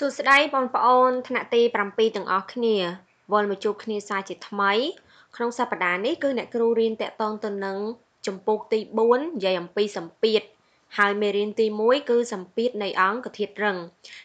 សួស្តីបងប្អូនថ្នាក់ទី7ទាំងអស់គ្នាវិលមកជួបគ្នាសាជាថ្មីក្នុងសប្តាហ៍នេះគឺអ្នកគ្រូរៀនតកតងទៅនឹងចម្ពោះទី4និយាយអំពីសម្ពាធហើយមេរៀនទី1គឺសម្ពាធនៃអង្គធាតុរឹង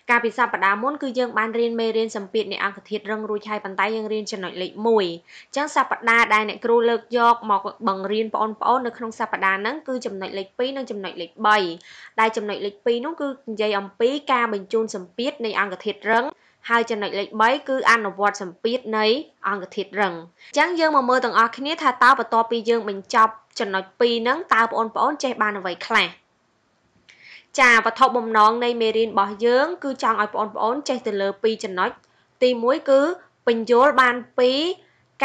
កាលពីសប្តាហ៍មុនគឺយើងបានរៀនមេរៀនសម្ពាធនៃអង្គធាតុរឹងរួចហើយប៉ុន្តែយើងរៀនចំណុចលេខ1អញ្ចឹងសប្តាហ៍ដែលអ្នកគ្រូលើកយក មកបង្រៀនបងប្អូននៅក្នុងសប្តាហ៍ហ្នឹងគឺចំណុចលេខ2និងចំណុចលេខ3ដែលចំណុចលេខ2នោះគឺនិយាយអំពីការបញ្ជូនសម្ពាធនៃអង្គធាតុរឹងហើយចំណុចលេខ3គឺ អនុវត្តសម្ពាធនៃអង្គធាតុរឹងអញ្ចឹងយើងមកមើលទាំងអស់គ្នាថាតើបន្ទាប់ពីយើងបញ្ចប់ចំណុច2ហ្នឹងតើបងប្អូនចេះបានអ្វីខ្លះចាវត្ថុបំណងនៃមេរៀនរបស់យើងគឺចង់ឲ្យបងប្អូនចេះទៅលើ2ចំណុចទី1គឺបញ្យល់បានពី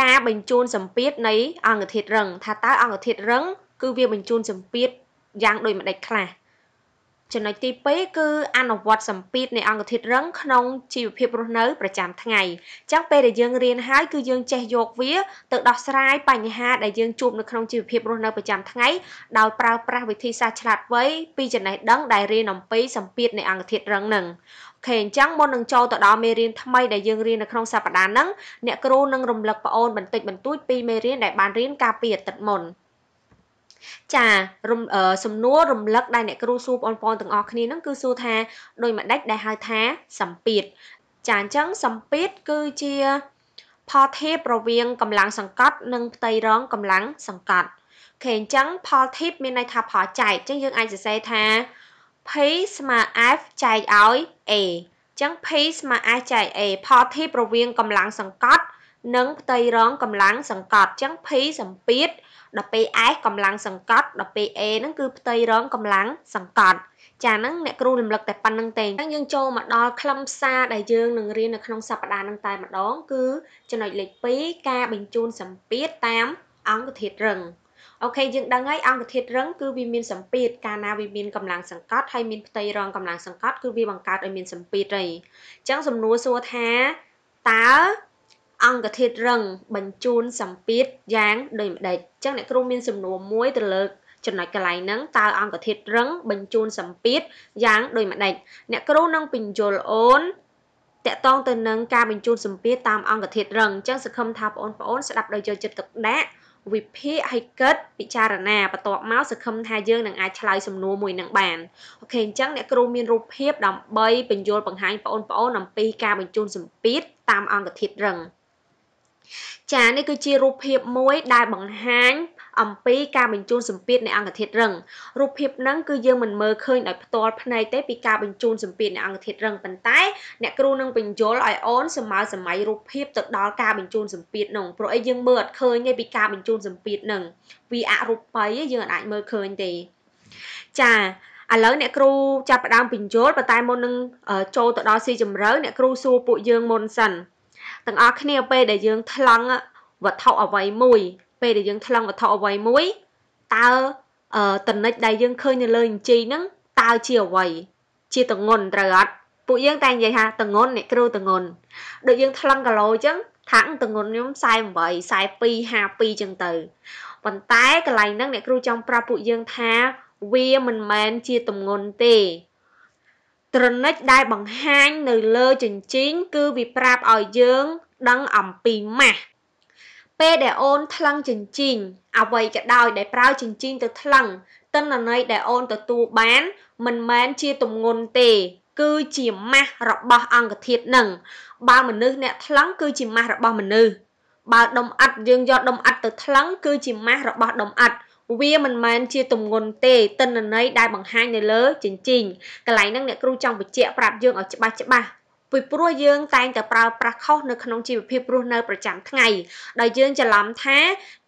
ការបញ្ជូនសម្ពាធនៃ អង្គធាតុរឹងថាតើអង្គធាតុរឹងគឺវាបញ្ជូនសម្ពាធយ៉ាងដូចម្ដេចខ្លះចំណុចទី2គឺអនុវត្តសម្ពាធនៃអង្គធាតុរឹងក្នុងជីវភាពរស់នៅប្រចាំថ្ងៃអញ្ចឹងពេលដែលយើងរៀនហើយគឺយើង ចេះយកវា ទៅដោះស្រាយបញ្ហាដែលយើងជួបនៅក្នុងជីវភាពរស់នៅប្រចាំថ្ងៃដោយប្រើប្រាស់វិធីសាស្ត្រឆ្លាតវៃពីចំណេះដឹងដែលរៀនអំពីសម្ពាធនៃអង្គធាតុរឹងនឹងខេអញ្ចឹងមុននឹងចូលទៅដល់មេរៀនថ្មីដែលយើងរៀននៅក្នុងសប្តាហ៍ហ្នឹងអ្នកគ្រូនឹងរំលឹកប្អូនបន្តិចបន្តួច ពីមេរៀនដែលបានរៀនកាលពីអាទិត្យមុន។ចារំសំណួររំលឹកដែលអ្នកគ្រូសួរបងប្អូនទាំងអស់គ្នាហ្នឹងគឺសួរថាដោយមួយដាច់ដែលហៅថាសម្ពាធចាអញ្ចឹងសម្ពាធគឺជាផលធៀបរវាងកម្លាំងសង្កត់និងផ្ទៃរងកម្លាំងសង្កត់អូខេអញ្ចឹងផលធៀបមានន័យថាផលចែកអញ្ចឹងយើងអាចសរសេរថា p ស្មើ f ចែកឲ្យ a អញ្ចឹង p ស្មើ f ចែក a ផលធៀបរវាងកម្លាំងសង្កត់និងផ្ទៃរងកម្លាំងសង្កត់អញ្ចឹង P សម្ពាធ 12S កម្លាំងសង្កត់ 12A ហ្នឹងគឺផ្ទៃរងកម្លាំងសង្កត់ចាហ្នឹងអ្នកគ្រូរំលឹកតែប៉ុណ្្នឹងទេអញ្ចឹងយើងចូលមកដល់ខ្លឹមសារដែលយើងនឹងរៀននៅក្នុងសប្តាហ៍ហ្នឹងតែម្ដង គឺចំណុចលេខ2ការបញ្ជូនសម្ពាធតាមអង្គធាតុរឹងអូខេយើងដឹងហើយអង្គធាតុរឹងគឺវាមានសម្ពាធកាលណាវាមានកម្លាំងសង្កត់ហើយមានផ្ទៃរងកម្លាំងសង្កត់គឺវាបង្កើតឲ្យមានសម្ពាធអីអញ្ចឹងសំណួរសួរថាតើអង្គធាតុរឹងបញ្ជូនសម្ពាធយ៉ាងដូចម្ដេចអញ្ចឹងអ្នកគ្រូមានសំណួរមួយទៅលើចំណុចកន្លែងហ្នឹងតើអង្គធាតុរឹង បញ្ជូនសម្ពាធយ៉ាងដូចម្ដេចអ្នកគ្រូនឹងបញ្យល់អូនតកតងទៅនឹងការបញ្ជូនសម្ពាធតាមអង្គធាតុរឹងអញ្ចឹងសង្ឃឹមថាបងប្អូនស្ដាប់ដោយយកចិត្តទុកដាក់វិភាគឲ្យគិតពិចារណាបន្ទាប់មកសង្ឃឹមថាយើងនឹងអាចឆ្លើយសំណួរមួយនឹងបានអូខេអញ្ចឹងអ្នកគ្រូមានរូបភាពដើម្បីបញ្យល់បង្ហាញបងប្អូនអំពីការបញ្ជូនសម្ពាធតាមអង្គធាតុរឹងចានេះគឺជារូបភាពមួយដែលបង្ហាញអំពីការបញ្ជូនសម្ពាធនៃអង្គធាតុរឹងរូបភាពហ្នឹងគឺយើងមិនមើលឃើញដោយផ្ទាល់ភ្នែកទេពីការបញ្ជូនសម្ពាធនៃអង្គធាតុរឹងប៉ុន្តែអ្នកគ្រូនឹងបញ្យល់ឲ្យអូនសម័យសម័យរូបភាពទៅដល់ការបញ្ជូនសម្ពាធហ្នឹងព្រោះអីយើងមើលអត់ឃើញទេពីការបញ្ជូនសម្ពាធហ្នឹងវាអរូបីយើងអាចមើលឃើញទេចាឥឡូវអ្នកគ្រូចាប់ផ្ដើមបញ្យល់ប៉ុន្តែមុននឹង ចូលទៅដល់ស៊ីជម្រៅអ្នកគ្រូសួរពួកយើងមុនសិនទាំងអស់គ្នាពេលដែលយើងថ្លឹងវត្ថុអ្វីមួយពេលដែលយើងថ្លឹងវត្ថុអ្វីមួយតើតនិច ដែលយើងឃើញនៅលើអញ្ជីហ្នឹងតើជាអ្វីជាតងន់ត្រូវអត់ពួកយើងតែនិយាយថាតងន់អ្នកគ្រូតងន់ដូចយើងថ្លឹងគីឡូអញ្ចឹងថាតងន់ខ្ញុំ48 42 52អញ្ចឹងទៅប៉ុន្តែកន្លែងហ្នឹងអ្នកគ្រូចង់ប្រាប់ពួកយើងថាវាមិនមែនជាតងន់ទេត្រនិចដែលបង្ហាញនៅលើជញ្ជីងគឺវាប្រាប់ឲ្យយើង ដឹងអំពីម៉ាស់ពេលដែលអូន ថ្លឹងជញ្ជីងអ្វីក៏ដោយដែលប្រើជញ្ជីងទៅថ្លឹងទិន្នន័យដែលអូនទទួលបាន មិនមែនជាទំងន់ទេ គឺជាម៉ាស់របស់អង្គធាតុនឹងបើមនុស្សអ្នកថ្លឹងគឺជាម៉ាស់របស់មនុស្សបើដុំអិតយើងយកដុំអិតទៅថ្លឹងគឺជាម៉ាស់របស់ដុំអិតវាមិនមែនជាទំនុនទេទិន្នន័យដែលបង្ហាញនៅលើជញ្ជីងកន្លែងហ្នឹងអ្នកគ្រូចង់បញ្ជាក់ប្រាប់យើងឲ្យច្បាស់ច្បាស់ពីព្រោះយើងតែងតែប្រើប្រាស់ខុសនៅក្នុងជីវភាពរស់នៅប្រចាំថ្ងៃដោយយើងច្រឡំថា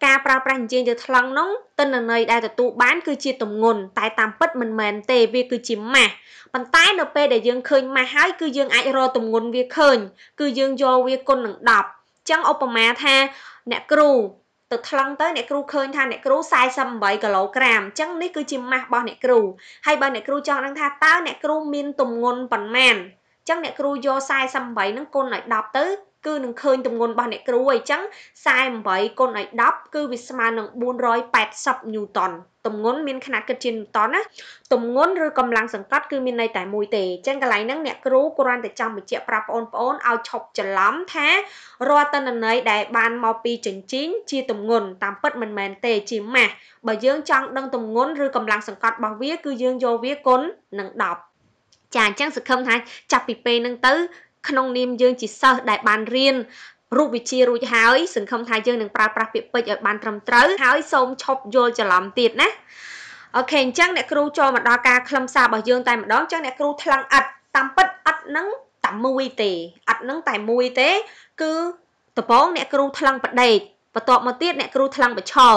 ការប្រើប្រាស់ជាងទៅថ្លឹងនោះទិន្នន័យដែលទទួលបានគឺជាទំនុនតែតាមពិតមិនមែនទេវាគឺជាម៉ាស់ប៉ុន្តែ នៅពេលដែលយើងឃើញម៉ាស់ហើយគឺយើងអាចរកទំនុនវាឃើញគឺយើងយកវាគុណនឹង10ចឹងឧបមាថាអ្នកគ្រូទៅថ្លឹងទៅអ្នកគ្រូឃើញថាអ្នកគ្រូ48គីឡូក្រាមអញ្ចឹងនេះគឺជាម៉ាស់របស់អ្នកគ្រូហើយបើអ្នកគ្រូចង់ដឹងថាតើអ្នកគ្រូមានទម្ងន់ប៉ុន្មានអញ្ចឹងអ្នកគ្រូយក48ហ្នឹងគុណឲ្យ10ទៅគឺនឹងឃើញទម្ងន់របស់អ្នកគ្រូហើយអញ្ចឹង48គុណឲ្យ10គឺវាស្មើនឹង480 Newton តម្ងន់មានຂະຫນັດគិតជា Newton ណាតម្ងន់ឬកម្លាំងសង្កត់គឺមានន័យតែមួយទេអញ្ចឹងកន្លែងហ្នឹងអ្នកគ្រូគ្រាន់តែចង់បញ្ជាក់ប្រាប់បងប្អូនឲ្យឈប់ច្រឡំថារាល់តនន័យដែលបានមកពីចិញ្ជីងជាតម្ងន់តាមពិតមិនមែន ទេជាម៉ាស់បើយើងចង់ដឹងតម្ងន់ឬកម្លាំងសង្កត់របស់វា គឺយើងយកវាគុណនឹង10ចាអញ្ចឹងសង្ឃឹមថាចាប់ពីពេលហ្នឹងទៅក្នុងនាមយើងជាសិស្សដែលបានរៀនរូបវិជារួចហើយសង្ឃឹមថាយើងនឹងប្រើប្រាស់ពាក្យពេចន៍ឲ្យបាន ត្រឹមត្រូវហើយសូមឈប់យល់ច្រឡំទៀតណាអូខេអញ្ចឹងអ្នកគ្រូចូលមកដល់ការខ្លឹមសាររបស់យើងតែម្ដងអញ្ចឹងអ្នកគ្រូថ្លឹងអត់តាមពិតអត់នឹងតែមួយទេអត់នឹងតែមួយទេ គឺដំបងអ្នកគ្រូថ្លឹងបដេកបន្ទាប់មកទៀតអ្នកគ្រូថ្លាំងបឆោ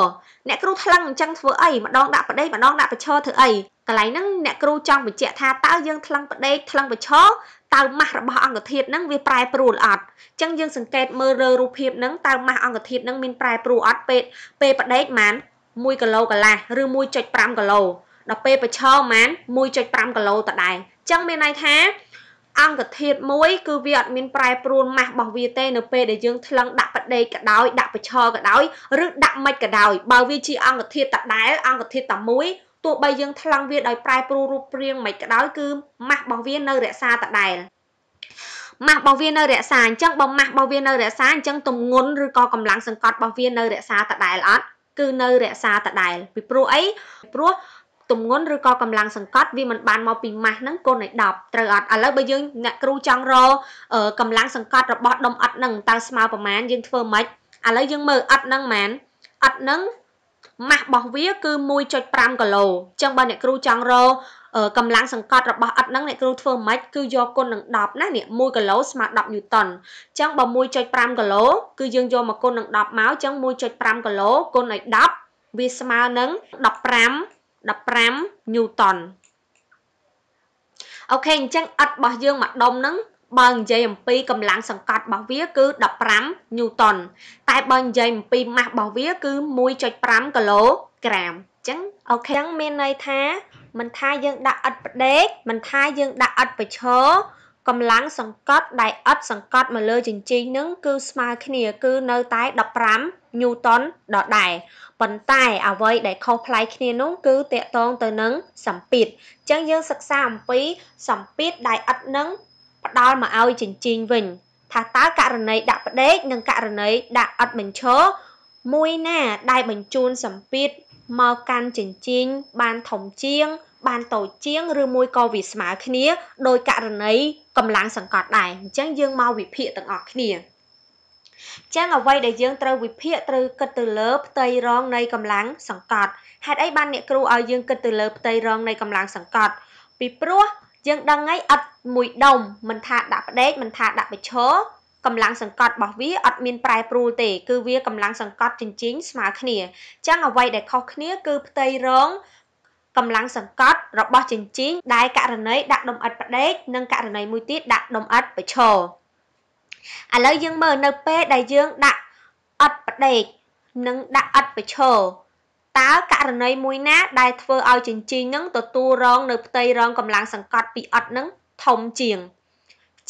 អ្នកគ្រូថ្លាំងអញ្ចឹងធ្វើអីម្ដងដាក់ប្តេកម្ដងដាក់បឆោធ្វើអីកន្លែងហ្នឹងអ្នកគ្រូចង់បញ្ជាក់ថាតើយើងថ្លាំងប្តេថ្លាំងបឆោតើម៉ាស់របស់អង្គធាតុហ្នឹងវាប្រែប្រួលអត់អញ្ចឹងយើងសង្កេតមើលរើរូបភាពហ្នឹងតើម៉ាស់អង្គធាតុហ្នឹងមានប្រែប្រួលអត់ពេលពេលប្តេកម៉ាន1គីឡូកន្លះឬ1.5គីឡូដល់ពេលបឆោម៉ាន1.5គីឡូតដែរអញ្ចឹងមានន័យថាអង្គធាតុមួយគឺវាអត់មានប្រែប្រួលម៉ាស់របស់វាទេនៅពេលដែលយើងថ្លឹងដាក់បដេកក៏ដោយដាក់បឆោក៏ដោយឬដាក់មិនក៏ដោយបើវាជាអង្គធាតុតដែលអង្គធាតុតមួយទោះបីយើងថ្លឹងវាដោយប្រែប្រួលរូបរាងមិនក៏ដោយគឺម៉ាស់របស់វានៅរក្សាតដែលម៉ាស់របស់វានៅរក្សាអញ្ចឹងបើម៉ាស់របស់វានៅរក្សាអញ្ចឹងទម្ងន់ឬក៏កម្លាំងសង្កត់របស់វានៅរក្សាតដែលអត់គឺនៅរក្សាតដែលពីព្រោះអីព្រោះទម្ងន់ឬក៏កម្លាំងសង្កត់វាមិនបានមកពីម៉ាស់ហ្នឹងគុណឲ្យ10ត្រូវអត់ឥឡូវបើយើងអ្នកគ្រូចង់រកម្លាំងសង្កត់របស់ដុំអិតហ្នឹងតើស្មើប្រមាណយើងធ្វើម៉េចឥឡូវយើងមើលអិតហ្នឹងប្រហែលអិតហ្នឹងម៉ាស់របស់វាគឺ1.5គីឡូអញ្ចឹងបើអ្នកគ្រូចង់រកម្លាំងសង្កត់របស់អិតហ្នឹងអ្នកគ្រូធ្វើម៉េចគឺយកគុណនឹង10ណានេះ1គីឡូស្មើ10ញូតនអញ្ចឹងបើ1.5គីឡូគឺយើងយកមកគុណនឹង10មកអញ្ចឹង1.5គីឡូគុណឲ្យ10វាស្មើនឹង15 15 Newton អូខេអញ្ចឹងអិតរបស់យើងមួយដុំហ្នឹងបើនិយាយអំពីកម្លាំងសង្កត់របស់វាគឺ15 Newton តែបើនិយាយអំពីម៉ាស់របស់វា គឺ1.5គីឡូក្រាមអញ្ចឹងអូខេអញ្ចឹងមានន័យថា មិនថាយើងដាក់អិតផ្ដេក មិនថាយើងដាក់អិតបិឈរកម្លាំងសង្កត់ដែលអិតសង្កត់មកលើជញ្ជីងនឹងគឺស្មើគ្នា គឺនៅតែ15 Newton ដដែលប៉ុន្តែអ្វីដែលខុសប្លែកគ្នានោះគឺតកតងទៅនឹងសម្ពាធអញ្ចឹងយើងសិក្សាអំពីសម្ពាធដែលឥតនឹងផ្ដល់មកឲ្យចិញ្ចៀងវិញ ថាតើករណីដាក់ផ្ដេក និងករណីដាក់ឥតបញ្ឈរមួយណាដែលបញ្ជូនសម្ពាធមកកាន់ចិញ្ចៀងបានធំជាង បានតូចជាងឬមួយក៏វាស្មើគ្នា ដោយករណីកម្លាំងសង្កត់ដែរអញ្ចឹងយើងមកវិភាគទាំងអស់គ្នាចឹងអ្វីដែលយើងត្រូវវិភាគត្រូវគិតទៅលើផ្ទៃរងនៃកម្លាំងសង្កត់ហេតុអីបានអ្នកគ្រូឲ្យយើងគិតទៅលើផ្ទៃរងនៃកម្លាំងសង្កត់ពីព្រោះយើងដឹងហើយអត់មួយដុំមិនថាដាក់ផ្ដេកមិនថាដាក់បិឈរកម្លាំងសង្កត់របស់វាអត់មានប្រែប្រួលទេ គឺវាកម្លាំងសង្កត់ចិញ្ចីស្មើគ្នាចឹងអ្វីដែលខុសគ្នាគឺផ្ទៃរងកម្លាំងសង្កត់របស់ចិញ្ចីដែលករណីដាក់ដុំអិតផ្ដេក និង ករណីមួយទៀតដាក់ដុំអិតបិឈរឥឡូវយើងមើលនៅពេលដែលយើងដាក់អត់ផ្ដេកនិងដាក់អត់បញ្ឈរតើករណីមួយណាដែលធ្វើឲ្យចិញ្ចីនឹងទទួលរងនៅផ្ទៃរងកម្លាំងសង្កត់ ពីអត់នឹងធំជាង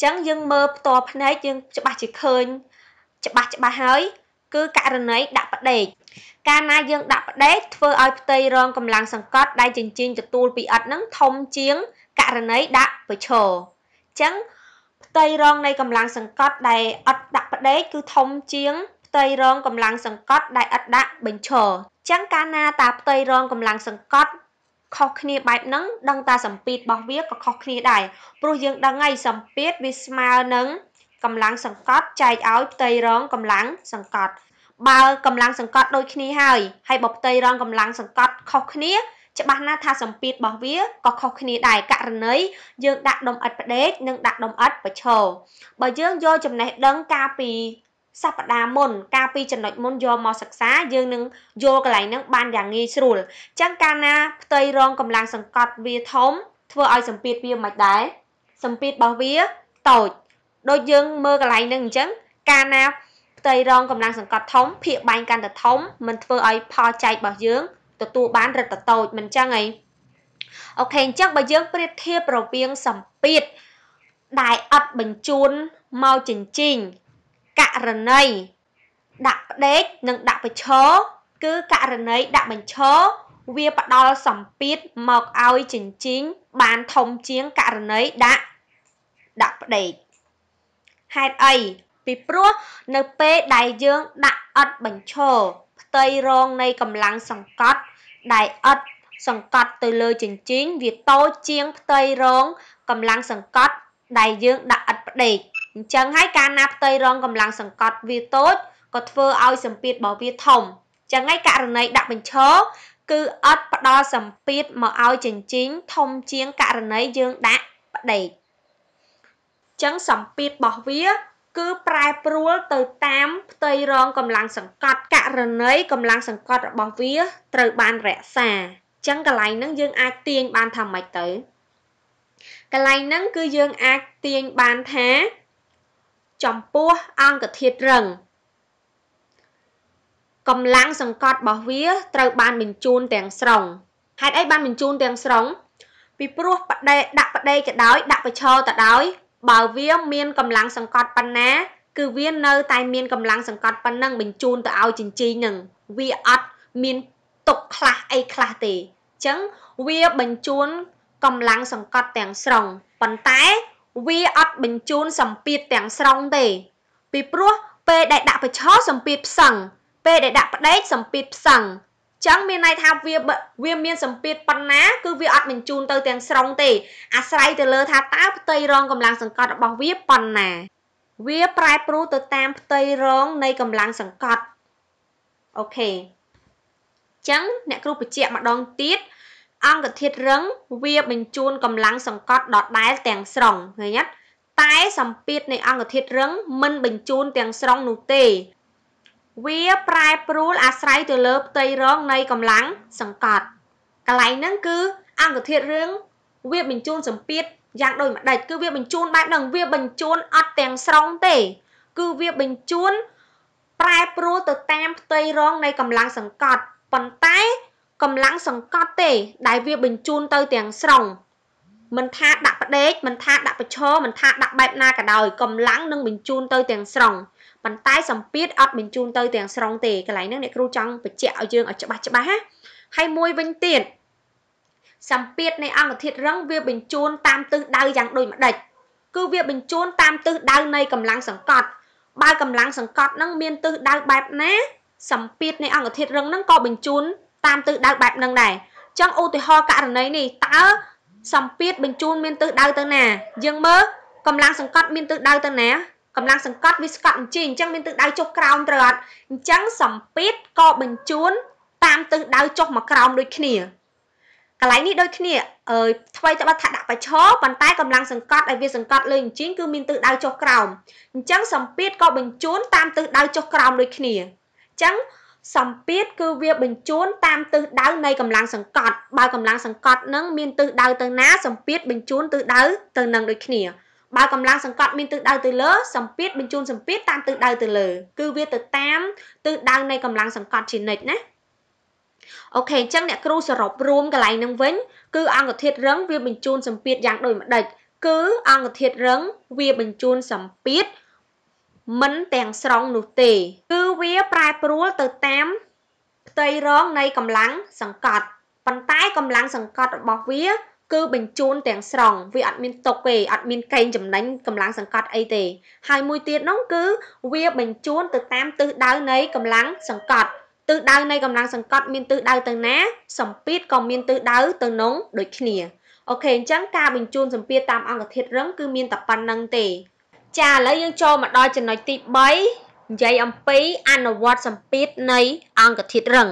អញ្ចឹងយើងមើលផ្ទាល់ភ្នែកយើងច្បាស់ជាឃើញ ច្បាស់ច្បាស់ហើយ គឺករណីដាក់ផ្ដេកកាលណាយើង ដាក់ផ្ដេកធ្វើឲ្យផ្ទៃរងកម្លាំងសង្កត់ដែលចិញ្ចីទទួលពីអត់នឹងធំជាងករណីដាក់បញ្ឈរអញ្ចឹងផ្ទៃរងនៃកម្លាំងសង្កត់ដែលអត់ដាក់ផ្ដេកគឺធំជាងផ្ទៃរងកម្លាំងសង្កត់ដែលឥតដាក់បញ្ឈរចឹងកាលណាតាផ្ទៃរងកម្លាំងសង្កត់ខុសគ្នាបែបហ្នឹងដឹងតាសម្ពាធរបស់វាក៏ខុសគ្នាដែរព្រោះយើងដឹងហើយសម្ពាធវាស្មើនឹងកម្លាំងសង្កត់ចែកឲ្យផ្ទៃរងកម្លាំងសង្កត់បើកម្លាំងសង្កត់ដូចគ្នាហើយហើយបើផ្ទៃរងកម្លាំងសង្កត់ខុសគ្នាច្បាស់ណាស់ថាសម្ពាធរបស់វាក៏ខុសគ្នាដែរករណីយើងដាក់ដុំអិតផ្ដេកនិងដាក់ដុំអិតប្រឈរបើយើងយកចំណេះដឹងការពីសប្តាហ៍មុន ការពីចំណុចមុនយកមកសិក្សាយើងនឹងយល់កន្លែងហ្នឹងបានយ៉ាងងាយស្រួលអញ្ចឹងកាលណាផ្ទៃរងកម្លាំងសង្កត់វាធំធ្វើឲ្យសម្ពាធវាមិនដែរសម្ពាធរបស់វាតូចដូចយើងមើលកន្លែងហ្នឹងអញ្ចឹងកាលណាផ្ទៃរងកម្លាំងសង្កត់ធំភាកបែងកាន់តែធំមិនធ្វើឲ្យផលចែករបស់យើងទទួលបានរឹតតែតូចមិនចឹងអីអូខេអញ្ចឹងបើយើងប្រៀបធៀបរវាងសម្ពាធដែលអត់បញ្ជូនមកចិញ្ចីងករណីដាក់ផ្ដេកនិងដាក់បញ្ឈរគឺករណីដាក់បញ្ឈរវាផ្ដល់សម្ពាធមកឲ្យចិញ្ចីងបានធំជាងករណីដាក់ដាក់ផ្ដេកហេតុអីពីព្រោះនៅពេលដែលយើងដាក់អត់បញ្ឈរផ្ទៃរងនៃកម្លាំងសង្កត់ដែលអត់សង្កត់ទៅលើជញ្ជីងវាតូចជាងផ្ទៃរងកម្លាំងសង្កត់ដែលយើងដាក់ឥតផ្ដេកអញ្ចឹងហើយការណាផ្ទៃរងកម្លាំងសង្កត់វាតូចក៏ធ្វើឲ្យសម្ពាធរបស់វាធំអញ្ចឹងហើយករណីដាក់បញ្ឈរគឺអត់ផ្ដល់សម្ពាធមកឲ្យជញ្ជីងធំជាងករណីយើងដាក់ផ្ដេកអញ្ចឹងសម្ពាធរបស់វាគឺប្រែប្រួលទៅតាមផ្ទៃរងកម្លាំងសង្កត់ករណីកម្លាំងសង្កត់របស់វាត្រូវបានរក្សាចឹងកន្លែងហ្នឹងយើងអាចទាញបានថាម៉េចទៅកន្លែងហ្នឹងគឺយើង អាចទាញបានថាចំពោះអង្គធាតុរឹងកម្លាំងសង្កត់របស់វាត្រូវ បានបញ្ជូនទាំងស្រុងហេតុអីបានបញ្ជូនទាំងស្រុង ពីព្រោះបដេដាក់បដេក៏ដោយដាក់បឈរទៅដោយបើវាមានកម្លាំងសង្កត់ប៉ុណ្ណាគឺវានៅតែមានកម្លាំងសង្កត់ប៉ុណ្ណឹងបញ្ជូនទៅឲ្យចិញ្ចីនឹងវាអត់មានទុកខ្លះអីខ្លះទេអញ្ចឹងវាបញ្ជូនកម្លាំងសង្កត់ទាំងស្រុងប៉ុន្តែវាអត់បញ្ជូនសម្ពាធទាំងស្រុងទេ ពីព្រោះពេលដែលដាក់បញ្ឈរសម្ពាធផ្សឹងពេលដែលដាក់ផ្ដេកសម្ពាធផ្សឹងចឹងមានន័យថាវាវាមានសម្ពាធប៉ុណ្ណា គឺវាអត់បញ្ជូនទៅទាំងស្រុងទេ អាស្រ័យទៅលើថាតើផ្ទៃរងកម្លាំងសង្កត់របស់វាប៉ុណ្ណា វាប្រែប្រួលទៅតាមផ្ទៃរង នៃកម្លាំងសង្កត់អូខេចឹងអ្នកគ្រូបញ្ជាក់ម្ដងទៀតអង្គធាតុរឹងវាបញ្ជូនកម្លាំងសង្កត់ដល់ដែល ទាំងស្រុងឃើញទេតែសម្ពាធនៃអង្គធាតុរឹងមិនបញ្ជូនទាំងស្រុងនោះទេវាប្រែប្រួលអាស្រ័យទៅលើផ្ទៃរងនៃកម្លាំងសង្កត់កន្លែងហ្នឹងគឺអង្គធាតរឿងវាបញ្ជូនសម្ពាធយ៉ាងដូចម្ដេចគឺវាបញ្ជូនបែបហ្នឹងវាបញ្ជូនអត់ទាំងស្រុងទេ គឺវាបញ្ជូនប្រែប្រួលទៅតាមផ្ទៃរងនៃកម្លាំងសង្កត់ប៉ុន្តែកម្លាំងសង្កត់ទេ ដែលវាបញ្ជូនទៅទាំងស្រុង មិនថា ដាក់ផ្ដេកមិនថាដាក់បឈរមិនថាដាក់បែបណាក៏ដោយកម្លាំងនឹងបញ្ជូនទៅទាំងស្រុងប៉ុន្តែសម្ពាធអត់បញ្ជូនទៅ ទាំងស្រុងទេកន្លែងហ្នឹងអ្នកគ្រូចង់បញ្ជាក់ឲ្យយើងឲ្យច្បាស់ច្បាស់ណាហើយមួយវិញទៀតសម្ពាធនៃអង្គធាតុរឹងវាបញ្ជូនតាមទិសដៅយ៉ាងដូចម្ដេចគឺវាបញ្ជូនតាមទិសដៅនៃកម្លាំងសង្កត់បើកម្លាំងសង្កត់នឹងមានទិសដៅបែបណាសម្ពាធនៃអង្គធាតុរឹងនឹងក៏បញ្ជូនតាមទិសដៅបែបនឹងដែរចឹងឧទាហរណ៍ករណីនេះតើសម្ពាធបញ្ជូនមានទិសដៅទៅណាយើងមើលកម្លាំងសង្កត់មានទិសដៅទៅណាកម្លាំងសង្កត់វាស្កត់អញ្ជិះអញ្ចឹងមានទិសដៅចុះក្រោមត្រូវអត់អញ្ចឹងសម្ពាធក៏បញ្ជូន តាមទិសដៅចុះមកក្រោមដូចគ្នាកន្លែងនេះដូចគ្នាអើយថ្មីត្បិតថាដាក់បច្ឆោប៉ុន្តែកម្លាំងសង្កត់ឲ្យវាសង្កត់លើអញ្ជិញគឺមានទិសដៅចុះក្រោមអញ្ចឹងសម្ពាធក៏បញ្ជូនតាមទិសដៅចុះក្រោមដូចគ្នាអញ្ចឹងសម្ពាធគឺវាបញ្ជូនតាមទិសដៅនៃកម្លាំងសង្កត់បើកម្លាំងសង្កត់នឹងមានទិសដៅទៅណាសម្ពាធបញ្ជូនទិសដៅទៅនឹងដូចគ្នាបើកម្លាំងសង្កត់មានទិសដៅទៅលើសម្ពាធបញ្ជូនសម្ពាធតាមទិសដៅទៅលើ គឺវាទៅតាមទិសដៅនៃកម្លាំងសង្កត់ជានិច្ចណាអូខេអញ្ចឹងអ្នកគ្រូសរុបរួមកន្លែងនឹងវិញគឺអង្គធាតុរឹងវាបញ្ជូនសម្ពាធយ៉ាងដូចម្ដេចគឺអង្គធាតុរឹងវាបញ្ជូនសម្ពាធមិនទាំងស្រុងនោះទេគឺវាប្រែប្រួលទៅតាមផ្ទៃរងនៃកម្លាំងសង្កត់ ប៉ុន្តែកម្លាំងសង្កត់របស់វាគឺបញ្ជូនទាំងស្រុងវាអត់មានຕົកទេអត់មានកេងចំណេញកម្លាំងសង្កត់អីទេហើយមួយទៀតនោះគឺវាបញ្ជូនទៅតាមទិសដៅនៃកម្លាំងសង្កត់ទិសដៅនៃកម្លាំងសង្កត់មានទិសដៅទៅណាសម្ពាធក៏មានទិសដៅទៅនងដូចគ្នាអូខេអញ្ចឹងការបញ្ជូនសម្ពាធតាមអង្គធាតុរឹងគឺមានតែប៉ុណ្្នឹងទេចាឥឡូវយើងចូលមកដល់ចំណុចទី3និយាយអំពីអនុវត្តសម្ពាធនៃអង្គធាតុរឹង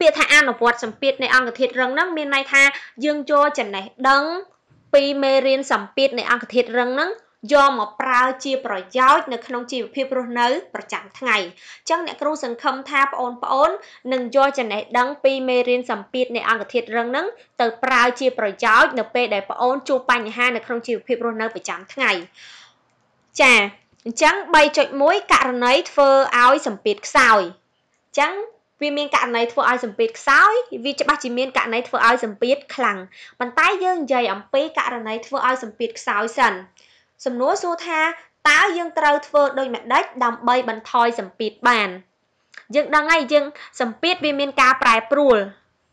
ពាក្យថាអនុវត្តសម្ពាធនៃអង្គធាតុរឹងហ្នឹង មានន័យថា យើងយកចំណេះដឹង ពីមេរៀនសម្ពាធនៃអង្គធាតុរឹងហ្នឹងយកមកប្រើជាប្រយោជន៍នៅក្នុងជីវភាពរស់នៅប្រចាំថ្ងៃអញ្ចឹងអ្នកគ្រូសង្ឃឹមថាបងប្អូននឹងយកចំណេះដឹងពីមេរៀនសម្ពាធនៃអង្គធាតុរឹងនឹងទៅប្រើជាប្រយោជន៍នៅពេលដែលបងប្អូនជួបបញ្ហានៅក្នុងជីវភាពរស់នៅប្រចាំថ្ងៃចា៎អញ្ចឹង3.1ករណីធ្វើឲ្យសម្ពាធខ្សោយអញ្ចឹងវាមានករណីធ្វើឲ្យសម្ពាធខ្សោយវាច្បាស់ជាមានករណីធ្វើឲ្យសម្ពាធខ្លាំងប៉ុន្តែយើងនិយាយអំពីករណីធ្វើឲ្យសម្ពាធខ្សោយសិនសំណួរសួរថាតើយើងត្រូវធ្វើដូចម្ដេចដើម្បីបន្ថយសម្ពាធបានយើងដឹងហើយយើងសម្ពាធវាមានការប្រែប្រួល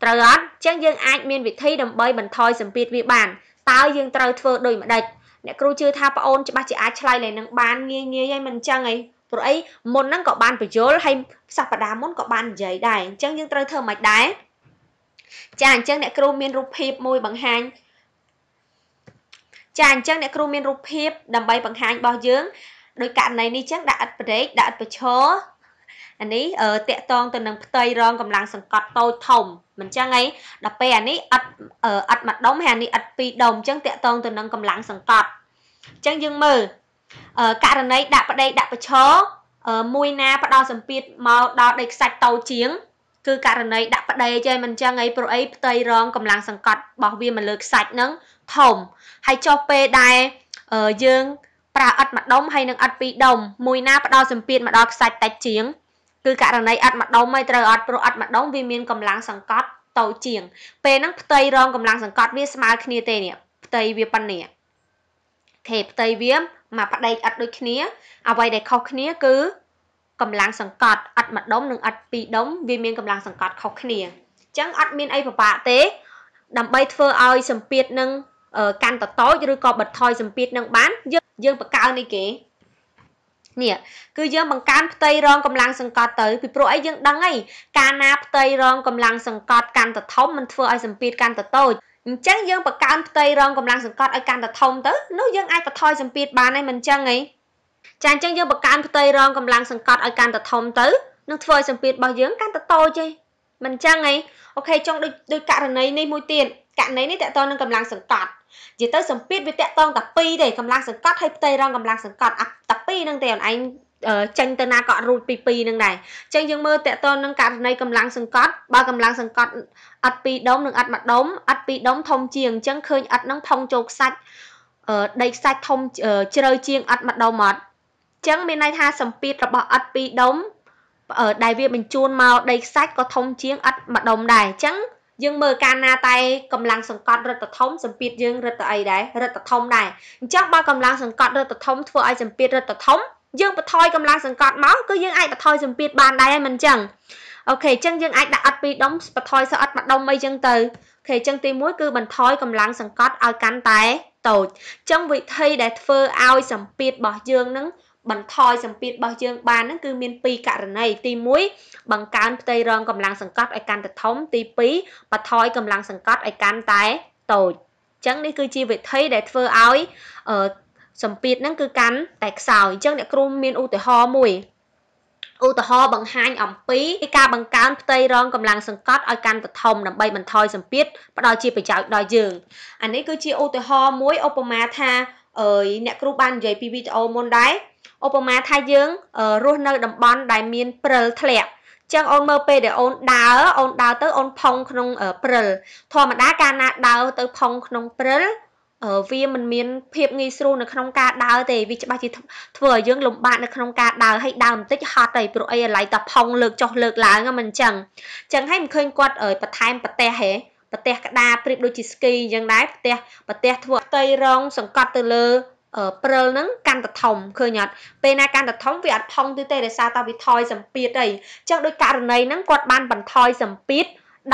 ត្រូវអត់អញ្ចឹងយើងអាចមានវិធីដើម្បីបន្ថយសម្ពាធវាបានតើយើងត្រូវធ្វើដូចម្ដេចអ្នកគ្រូជឿថាប្អូនច្បាស់ជាអាចឆ្លើយលែងនឹងបានងាយងាយហើយមិនអញ្ចឹងឯងព្រោះអីមុនហ្នឹងក៏បានបញ្យលហើយសប្តាហ៍មុនក៏បាននិយាយដែរអញ្ចឹងយើងត្រូវធ្វើមិនដែរចាអញ្ចឹងអ្នកគ្រូមានរូបភាពមួយបង្ហាញចាអញ្ចឹងអ្នកគ្រូមានរូបភាព ដើម្បីបង្ហាញរបស់យើងដោយករណីនេះអញ្ចឹងដាក់អត្តប្រេកដាក់អត្តប្រឈរអានេះតាក់តងទៅនឹងផ្ទៃរងកម្លាំងសង្កត់តូចធំមិនចឹងឯងដល់ពេលអានេះអត់អត់មួយដុំហើយអានេះអត់ពីរដុំអញ្ចឹងតាក់តងទៅនឹងកម្លាំងសង្កត់អញ្ចឹងយើងមើលករណីដាក់ប្តីដាក់ប្រឈរមួយណាផ្ដោសម្ពាធមកដល់ដីខ្សាច់តូចជាងគឺករណីដាក់ប្តីចេះមិនចឹងអីព្រោះអីផ្ទៃរងកម្លាំងសង្កត់របស់វាមកលើខ្សាច់ហ្នឹងធំហើយចុះពេលដែលយើងប្រើអត់មួយដុំហើយនឹងអត់ពីរដុំមួយណាផ្ដោសម្ពាធមកដល់ខ្សាច់តិចជាងគឺករណីអត់ម្ដុំហើយត្រូវអត់ព្រោះអត់ម្ដុំវាមានកម្លាំងសង្កត់តូចជាងពេលហ្នឹងផ្ទៃរងកម្លាំងសង្កត់វាស្មើគ្នាទេនេះផ្ទៃវាប៉ុណ្នេះខេផ្ទៃវាមកផ្ដេកអត់ដូចគ្នាអ្វីដែលខុសគ្នាគឺកម្លាំងសង្កត់អត់ម្ដុំនិងអត់ពីរដុំវាមានកម្លាំងសង្កត់ខុសគ្នាអញ្ចឹងអត់មានអីពិបាកទេដើម្បីធ្វើឲ្យសម្ពាធនឹងកាន់តតូចឬក៏បន្ថយសម្ពាធនឹងបានយើងយើងបកើនេះគេនេះគឺយើងបង្កើនផ្ទៃរងកម្លាំងសង្កត់ទៅពីព្រោះអីយើងដឹងហើយកាលណាផ្ទៃរងកម្លាំងសង្កត់កាន់តែធំมันធ្វើឲ្យសម្ពាធកាន់តែតូចអញ្ចឹងយើងបង្កើនផ្ទៃរងកម្លាំងសង្កត់ឲ្យកាន់តែធំទៅនោះយើងអាចបន្ថយសម្ពាធបានហើយមិនអញ្ចឹងហីចាអញ្ចឹងយើងបង្កើនផ្ទៃរងកម្លាំងសង្កត់ឲ្យកាន់តែធំទៅនឹងធ្វើឲ្យសម្ពាធរបស់យើង កាន់តែតូចឯងមិនអញ្ចឹងហីអូខេចង់ដូចដូចករណីនេះមួយទៀតករណីនេះតកតនឹងកម្លាំងសង្កត់និយាយទៅសម្ពាធវាតាក់តងតែ2ទេកម្លាំងសង្កត់ហើយផ្ទៃរងកម្លាំងសង្កត់តែ2នឹងទេអូនឯងចេញទៅណាក៏រូចពី2នឹងដែរអញ្ចឹងយើងមើលតកតននឹងករណីកម្លាំងសង្កត់បើកម្លាំងសង្កត់អត់ពីដុំនិងអត់មួយដុំអត់ពីដុំធំជាងអញ្ចឹងឃើញអត់នឹងផុងចូលខ្សាច់ដីខ្សាច់ធំជ្រៅជាងអត់មួយដុំអត់អញ្ចឹងមានន័យថាសម្ពាធរបស់អត់ពីដុំដែលវាបញ្ជូនមកដីខ្សាច់ក៏ធំជាងអត់មួយដុំដែរអញ្ចឹងយើងមើលកាលណាតែកម្លាំងសង្កត់រដ្ឋធំសម្ពាធយើងរដ្ឋអីដែររដ្ឋធំដែរអញ្ចឹងបើកម្លាំងសង្កត់រដ្ឋធំធ្វើឲ្យសម្ពាធរដ្ឋធំយើងបន្ថយកម្លាំងសង្កត់មកគឺយើងអាចបន្ថយសម្ពាធបានដែរហ្នឹងមិនអញ្ចឹងអូខេអញ្ចឹងយើងអាចដាក់អត់ពីរដុំបន្ថយសអត់មួយដុំអីចឹងទៅអូខេអញ្ចឹងទី1គឺបន្ថយកម្លាំងសង្កត់ឲ្យកាន់តែតូចអញ្ចឹងវិធីដែលធ្វើឲ្យសម្ពាធរបស់យើងនឹងបន្ថយសម្ពាធរបស់យើងបានហ្នឹងគឺមាន2ករណីទី1បង្កើនផ្ទៃរងកម្លាំងសង្កត់ឲ្យកាន់តែធំទី2បន្ថយកម្លាំងសង្កត់ឲ្យកាន់តែតូចអញ្ចឹងនេះគឺជាវិធីដែលធ្វើឲ្យសម្ពាធហ្នឹងគឺកាន់តែខ្សោយអញ្ចឹងអ្នកគ្រូមានឧទាហរណ៍មួយឧទាហរណ៍បង្ហាញអំពី ការបង្កើនផ្ទៃរងកម្លាំងសង្កត់ឲ្យកាន់តែធំដើម្បីបន្ថយសម្ពាធផ្ដល់ជាប្រយោជន៍ដល់យើងអានេះគឺជាឧទាហរណ៍មួយឧបមាថាអើយអ្នកគ្រូបាននិយាយពីវីដេអូមុនដែរឧបមាថាយើងរស់នៅតំបន់ ដែលមានព្រិលធ្លាក់ចឹងអូនមើលពេលដែលអូនដើរអូនដើរទៅអូនផុងក្នុងព្រិលធម្មតាកាលណាដើរទៅផុងក្នុងព្រិលវាមិនមានភាពងាយស្រួលនៅក្នុងការដើរទេវាច្បាស់ជាធ្វើឲ្យយើងលំបាកនៅក្នុងការដើរហើយដើរបន្តិចហត់ហើយព្រោះអីឥឡូវតែផុងលើកចុះលើកឡើងហ្នឹងមិនចឹងចឹងហើយមិនឃើញគាត់បន្ថែមប្រទេសហេប្រទេសក្តារប្រៀបដូចជាស្គីអញ្ចឹងដែរប្រទេសប្រទេសធ្វើផ្ទៃរងសង្កត់ទៅលើព្រិលហ្នឹងកាន់តែធំឃើញអត់ពេលណាកាន់តែធំវាអត់ផុងទេទេដោយសារតែវាថយសម្ពាធអីចឹងដោយករណីហ្នឹងគាត់បានបន្ថយសម្ពាធ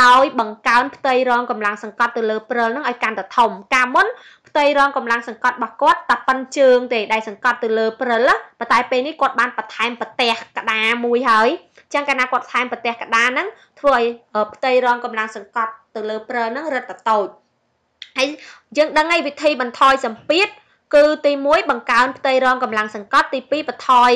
ដោយបង្កើនផ្ទៃរងកម្លាំងសង្កត់ទៅលើព្រិលហ្នឹងឲ្យកាន់តែធំកាលមុនផ្ទៃរងកម្លាំងសង្កត់របស់គាត់តែប៉ុនជើងទេដែលសង្កត់ទៅលើព្រិលប៉ុន្តែពេលនេះគាត់បានបន្ថែមប្រទះកដាមួយហើយចឹងកាលណាគាត់ថែមប្រទះកដាហ្នឹងធ្វើឲ្យផ្ទៃរងកម្លាំងសង្កត់ទៅលើព្រិលហ្នឹងរឹតតែតូចហើយយើងដឹងហើយវិធីបន្ថយសម្ពាធគឺទី1បង្កើនផ្ទៃរងកម្លាំងសង្កត់ទី2បន្ថយ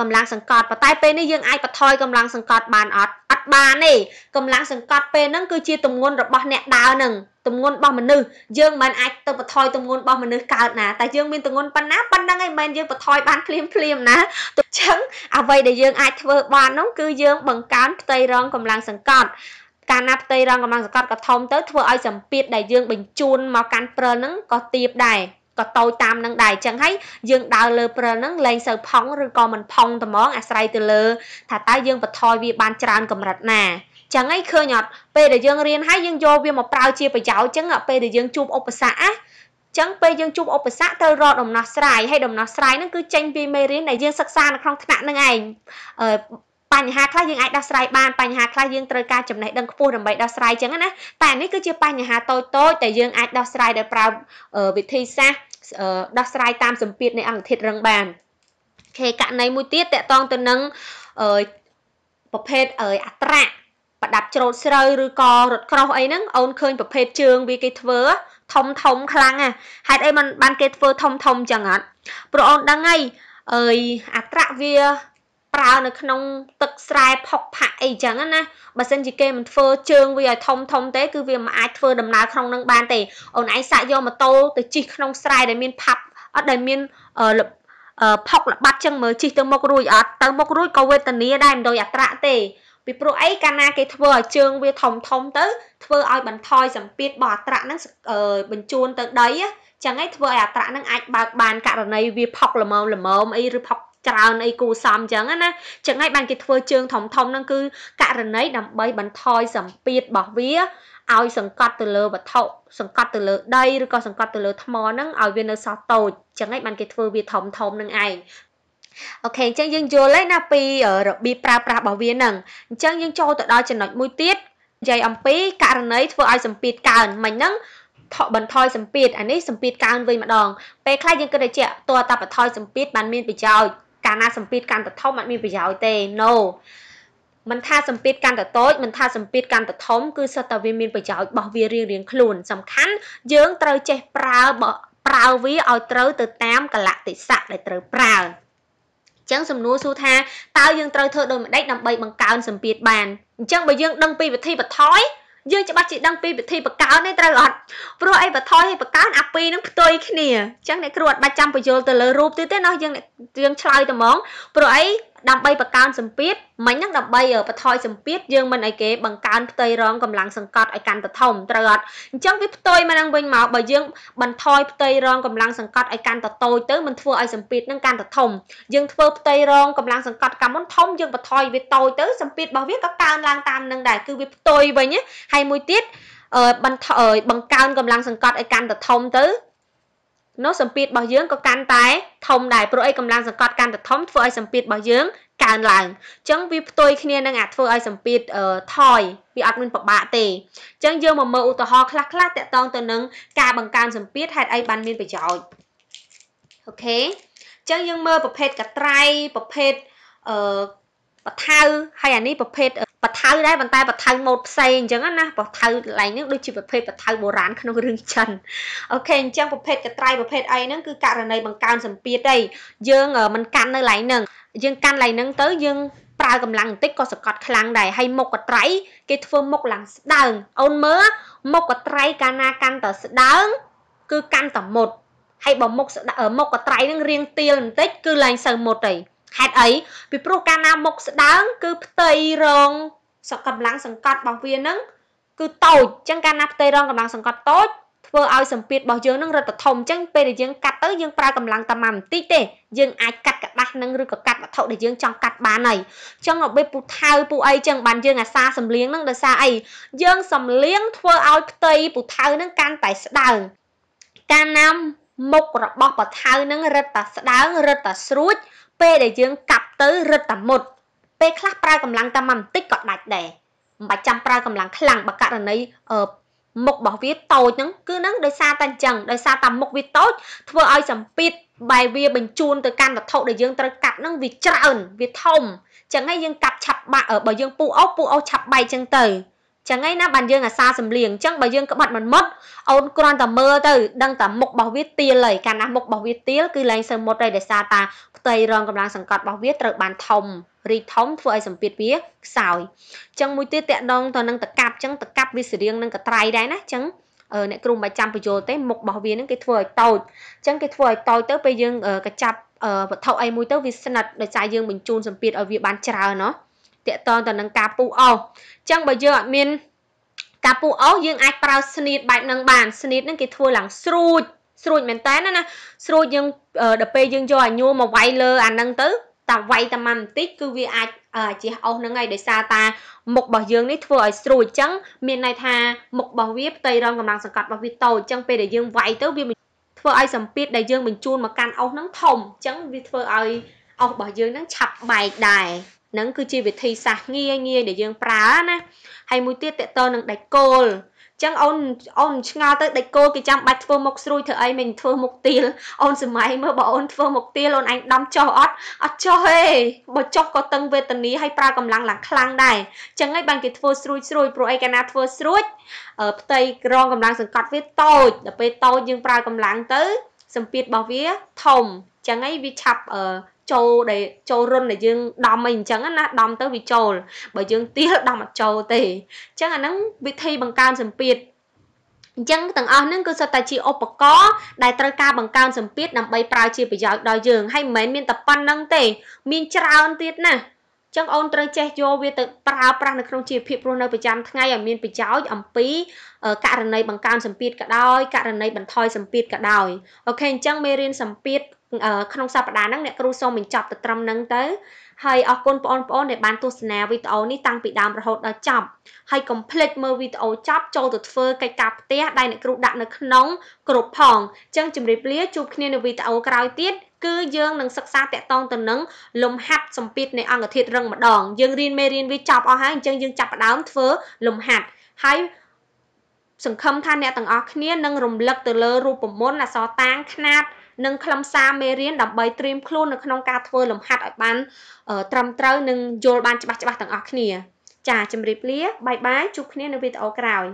កម្លាំងសង្កត់ប៉ុន្តែពេលនេះយើងអាចបន្ថយកម្លាំងសង្កត់បានអត់អត់បានទេកម្លាំងសង្កត់ពេលហ្នឹងគឺជាទម្ងន់របស់អ្នកដើរហ្នឹងទម្ងន់របស់មនុស្សយើងមិនអាចទៅបន្ថយទម្ងន់របស់មនុស្សកើតណាតែយើងមានទម្ងន់ប៉ុណ្ណាប៉ុណ្ណឹងឯងមិនយើងបន្ថយបានភ្លាមភ្លាមណាអញ្ចឹងអ្វីដែលយើងអាចធ្វើបាននោះគឺយើងបង្កើនផ្ទៃរងកម្លាំងសង្កត់កាលណាផ្ទៃរងកម្លាំងសង្កត់ក៏ធំទៅធ្វើឲ្យសម្ពាធដែលយើងបញ្ជូនមកកាន់ព្រិលហ្នឹងក៏ទាបដែរក៏តូចតាមនឹងដែរអញ្ចឹងហើយយើងដើរលើព្រិលហ្នឹងលែងសូវផង់ឬក៏មិនផង់ត្មងអាស្រ័យទៅលើថាតើយើងបន្ថយវាបានច្រើនកម្រិតណាចឹងហើយឃើញអត់ពេលដែលយើងរៀនហើយយើងយកវាមកប្រើជាប្រយោជន៍ចឹងពេលដែលយើងជួបឧបសគ្គណាចឹងពេលយើងជួបឧបសគ្គត្រូវរកដំណោះស្រាយហើយដំណោះស្រាយហ្នឹងគឺចេញពីមេរៀនដែលយើងសិក្សានៅក្នុងថ្នាក់ហ្នឹងឯងអឺបញ្ហាខ្លះយើងអាចដោះស្រាយបានបញ្ហាខ្លះយើងត្រូវការចំណេះដឹងខ្ពស់ដើម្បីដោះស្រាយចឹងណាតែនេះគឺជាបញ្ហាតូចតូចដែលយើងអាចដោះស្រាយដោយប្រើវិធីសាស្ត្រដោះស្រាយតាមសម្ពាធនៃអង្គធាតុរឹងបានខេករណីមួយទៀតតកតងទៅនឹងប្រភេទអត្រា ប្រដាប់ច្រូតស្រូវឬក៏រត់ក្រោះអីហ្នឹងអូនឃើញប្រភេទជើងវាគេធ្វើធំធំខ្លាំងណាហេតុអីមិនបានគេធ្វើធំធំចឹងអត់ព្រោះអូនដឹងហើយអើយអត្រាវាប្រើនៅក្នុងទឹកស្រែផុកផាក់អីចឹងណាបើសិនជាគេមិនធ្វើជើងវាឲ្យធំធំទេ គឺវាមិនអាចធ្វើដំណើរក្នុងនឹងបានទេអូនឯងសាក់យកម៉ូតូទៅជិះក្នុងស្រែដែលមានផាប់អត់ដែលមានផុកល្បាត់ចឹងមើលជិះទៅមុខរួចអត់ទៅមុខរួចក៏វេទនាដែរមិនដោយអត្រាទេពីព្រោះអីកាលណាគេធ្វើឲ្យជើងវាធំធំទៅ ធ្វើឲ្យបន្ថយសម្ពាធរបស់អត្រាហ្នឹងបញ្ជូនទៅដីចឹងឯងធ្វើឲ្យអត្រាហ្នឹងអាចបើកបានករណីវាផុកល្មមល្មមអីឬផុកច្រើនអីគូសំអញ្ចឹងណាចឹងហើយបានគេធ្វើជើងធំធំហ្នឹងគឺករណីដើម្បីបន្ថយសម្ពាធរបស់វាឲ្យ សង្កត់ទៅលើវត្ថុសង្កត់ទៅលើ ដីឬក៏សង្កត់ទៅលើថ្មហ្នឹងឲ្យវានៅសោះតូចចឹងហើយបានគេធ្វើវាធំធំហ្នឹងឯងអូខេអញ្ចឹងយើងយល់ហើយណាពីរបៀបប្រើប្រាស់របស់វាហ្នឹងអញ្ចឹងយើងចូលទៅដល់ចំណុចមួយទៀតនិយាយអំពីករណីធ្វើឲ្យសម្ពាធកើនមិញហ្នឹងថបន្ថយសម្ពាធអានេះសម្ពាធកើនវិញម្ដង ពេលខ្លះយើងគិតតែជាតើតាបន្ថយសម្ពាធបានមានប្រយោជន៍កាលណាសម្ពាធកាន់តែធំអត់មានប្រយោជន៍ទេ no មិនថាសម្ពាធកាន់តែតូចមិនថាសម្ពាធកាន់តែធំគឺសុទ្ធតែវាមានប្រយោជន៍របស់វារៀងរៀងខ្លួន សំខាន់យើងត្រូវចេះប្រើប្រើវាឲ្យត្រូវទៅតាមកលៈទេសៈដែលត្រូវប្រើចឹងសំណួរសួរថាតើយើងត្រូវធ្វើដូចម្ដេចដើម្បីបង្កើនសម្ពាធបានអញ្ចឹងបើយើងដឹងពីវិធីបន្ថយយើងច្បាស់ជាដឹងពីវិធីបកកើតនេះត្រូវអត់ព្រោះអីបថយឲ្យបកកើតអាពីរនឹងផ្ទុយគ្នាអញ្ចឹងអ្នកគ្រូអត់បាច់ចាំបញ្យលទៅលើរូបទៀតទេណាយើងយើងឆ្លើយតែហ្មងព្រោះអីដើម្បីបង្កើនសម្ពាធមិញហ្នឹងដើម្បីបន្ថយសម្ពាធយើងមិនអីគេបង្កើនផ្ទៃរងកម្លាំងសង្កត់ឲ្យកាន់តែធំត្រូវអត់អញ្ចឹងវាផ្ទុយមកនឹងវិញមកបើយើងបន្ថយផ្ទៃរងកម្លាំងសង្កត់ឲ្យកាន់តែតូចទៅមិនធ្វើឲ្យសម្ពាធហ្នឹងកាន់តែធំយើងធ្វើផ្ទៃរងកម្លាំងសង្កត់កម្មមុនធំយើងបន្ថយវាតូចទៅសម្ពាធរបស់វាក៏កើនឡើងតាមនឹងដែរគឺវាផ្ទុយវិញហើយមួយទៀតបន្ថយបង្កើនកម្លាំងសង្កត់ឲ្យកាន់តែធំទៅនោះសម្ពាធរបស់យើងក៏កាន់តែធំដែរព្រោះអីកម្លាំងសង្កត់កាន់តែធំធ្វើឲ្យសម្ពាធរបស់យើងកើនឡើងអញ្ចឹងវាផ្ទុយគ្នានឹងអាចធ្វើឲ្យសម្ពាធថយវាអត់មានប្របាកទេអញ្ចឹងយើងមកមើលឧទាហរណ៍ខ្លះៗតកតងទៅនឹងការបង្កើនសម្ពាធហេតុអីបានមានប្រយោជន៍អូខេអញ្ចឹងយើងមើលប្រភេទកត្រៃប្រភេទអឺបថៅហើយអានេះប្រភេទបថៅដែរប៉ុន្តែបថៅម៉ូដផ្សេងអញ្ចឹងណាបថៅឡើងហ្នឹងដូចជាប្រភេទបថៅបុរាណក្នុងរឿងចិនអូខេអញ្ចឹងប្រភេទកត្រៃប្រភេទអីហ្នឹងគឺករណីបង្កើនសម្ពាធទេយើងមិនកាន់នៅឡើងហ្នឹងយើងកាន់ឡើងហ្នឹងទៅយើងប្រើកម្លាំងបន្តិចក៏សកត់ខ្លាំងដែរហើយមុខកត្រៃគេធ្វើមុខឡើងស្ដើង អូនមើលមុខកត្រៃកាលណាកាន់តែស្ដើងគឺកាន់តែមុតហើយបើមុខមុខកត្រៃនឹងរៀងទាលបន្តិចគឺឡើងសូវមុតទេហេតុអីពីព្រោះកាលណាមុខស្ដើងគឺផ្ទៃរងសកម្លាំងសង្កត់របស់វានឹងគឺតូចអញ្ចឹងកាលណាផ្ទៃរងកម្លាំងសង្កត់តូចធ្វើឲ្យសម្ពាធរបស់យើងនឹងរត់ទៅធំអញ្ចឹងពេលដែលយើងកាត់ទៅយើងប្រើកម្លាំងតាម៉ាបន្តិចទេយើងអាចកាត់กระដាស់នឹងឬក៏កាត់វត្ថុដែលយើងចង់កាត់បានហើយអញ្ចឹងរបៀបពូថៅពូអីអញ្ចឹងបានយើងអាសាសម្លៀងនឹងដោយសារអីយើងសម្លៀងធ្វើឲ្យផ្ទៃពូថៅនឹងកាន់តែស្ដើងការណាំមុខរបស់ពូថៅនឹងរត់តែស្ដើងរត់តែស្រួចពេលដែលយើងកាប់ទៅរឹតតែមុតពេលខ្លះប្រើកម្លាំងតែមួយបន្តិចក៏ដាច់ដែរមិនបាច់ចាំប្រើកម្លាំងខ្លាំងបើករណីអឺមុខរបស់វាតូចហ្នឹងគឺហ្នឹងដោយសារតែអញ្ចឹងដោយសារតែមុខវាតូចធ្វើឲ្យសម្ពាធបែរវាបញ្ជូនទៅកាន់វត្ថុដែលយើងត្រូវកាប់ហ្នឹងវាច្រើនវាធំអញ្ចឹងហើយយើងកាប់ឆាប់បាក់បើយើងពុះអោពុះអោឆាប់បែកអញ្ចឹងទៅចឹងឯណាបានយើងអាសាសំលៀងចឹងបើយើងក្បត់មិនមុតអូនគ្រាន់តែមើលទៅដឹងតែមុខរបស់វាទាលហើយកាលណាមុខរបស់វាទាលគឺឡើងសើមុតហើយដោយសារតាផ្ទៃរងកម្លាំងសង្កត់របស់វាត្រូវបានធំរីកធំធ្វើឲ្យសម្ពាធវាខ្សោយចឹងមួយទៀតតាក់ដងទៅនឹងតកាប់ចឹងតកាប់វាសរៀងនឹងកត្រៃដែរណាចឹងអ្នកគ្រូមិនចាំបញ្យល់ទេមុខរបស់វានឹងគេធ្វើឲ្យតូចចឹងគេធ្វើឲ្យតូចទៅពេលយើងកចាប់វត្ថុអីមួយទៅវាស្និតដោយសារយើងបញ្ជូនសម្ពាធឲ្យវាបានច្រើនណាតកតងទៅនឹងការពុះអោសអញ្ចឹងបើយើងអត់មានការពុះអោសយើងអាចប្រើស្នៀតបែបហ្នឹងបានស្នៀតហ្នឹងគេធ្វើឡើងស្រួចស្រួចមែនតើណាស្រួចយើងដល់ពេលយើងយកអាញួរមកវាយលើអាហ្នឹងទៅ តាវាយតាម៉ាំបន្តិចគឺវាអាចជះអស់ហ្នឹងហើយដោយសារតាមុខរបស់យើងនេះធ្វើឲ្យស្រួចអញ្ចឹងមានន័យថាមុខរបស់វាផ្ទៃរងកម្លាំងសង្កត់របស់វាតូចអញ្ចឹងពេលដែលយើងវាយទៅវាធ្វើឲ្យសម្ពាធដែលយើងបញ្ជូនមកកាន់អស់ហ្នឹងធំអញ្ចឹងវាធ្វើឲ្យអស់របស់យើងហ្នឹងឆាប់បែកដែរហ្នឹងគឺជាវិធីសាស្ត្រងាយងាយដែលយើងប្រើណាហើយមួយទៀតតកតនឹងដាច់គោលចឹងអូនអូនឆ្ងល់ទៅដេកគោគេចាំបាច់ធ្វើមុខស្រួយធ្វើអីមិនធ្វើមុខទៀលអូនសម័យមើលបើអូនធ្វើមុខទៀលអូនឯងដំចុះអត់អត់ចុះទេបើចុះក៏តឹងវេទនាហើយប្រើកម្លាំងឡើងខ្លាំងដែរចឹងហើយបានគេធ្វើស្រួយស្រួយព្រោះអីកាលណាធ្វើស្រួយផ្ទៃក្រងកម្លាំងសង្កត់វាតូចដល់ពេលតូចយើងប្រើកម្លាំងទៅសម្ពាធរបស់វាធំចឹងហើយវាឆាប់ចូលដែលចូលរុនដែលយើងដំអីអញ្ចឹងណាដំទៅវាចូលបើយើងទៀលដំអត់ចូលទេអញ្ចឹងអាហ្នឹងវិធីបង្កើនសម្ពាធអញ្ចឹងទាំងអស់ហ្នឹងគឺសុទ្ធតែជាឧបករណ៍ដែលត្រូវការបង្កើនសម្ពាធដើម្បីប្រើជាប្រយោជន៍ដល់យើងហើយមិនមែនមានតែប៉ុណ្្នឹងទេ មានច្រើនទៀតណាចឹងអូនត្រូវចេះយកវាទៅប្រើប្រាស់នៅក្នុងជីវភាពរស់នៅប្រចាំថ្ងៃឲ្យមានប្រយោជន៍អំពី ករណីបង្កើនសម្ពាធក៏ដោយករណីបន្ថយសម្ពាធក៏ដោយអូខេអញ្ចឹងមេរៀនសម្ពាធក្នុងសប្តាហ៍ហ្នឹងអ្នកគ្រូសូមបញ្ចប់ទៅត្រឹមហ្នឹងទៅហើយអរគុណបងប្អូនដែលបានទស្សនាវីដេអូនេះតាំងពីដើមរហូតដល់ចប់ហើយកុំភ្លេចមើលវីដេអូចប់ចូលទៅធ្វើកិច្ចការផ្ទះដែលអ្នកគ្រូដាក់នៅក្នុងក្រុមផងអញ្ចឹងជម្រាបលាជួបគ្នានៅវីដេអូក្រោយទៀតគឺយើងនឹងសិក្សាតកតងទៅនឹង លំហាត់សម្ពាធនៃអង្គធាតុរឹងម្ដងយើងរៀនមេរៀនវាចប់អស់ហើយអញ្ចឹងយើងចាប់ផ្ដើមធ្វើលំហាត់ហើយសង្ឃឹមថាអ្នកទាំងអស់គ្នានឹងរំលឹកទៅលើរូបមន្តអសរតាងຂ្នាតនិងខ្លឹមសារមេរៀនដើម្បីត្រៀមខ្លួននៅក្នុងការធ្វើលំហាត់ឲ្យបាន ត្រឹមត្រូវនិងយល់បានច្បាស់ច្បាស់ទាំងអស់គ្នា ចាជម្រាបលាបាយបាយជួបគ្នានៅវីដេអូក្រោយ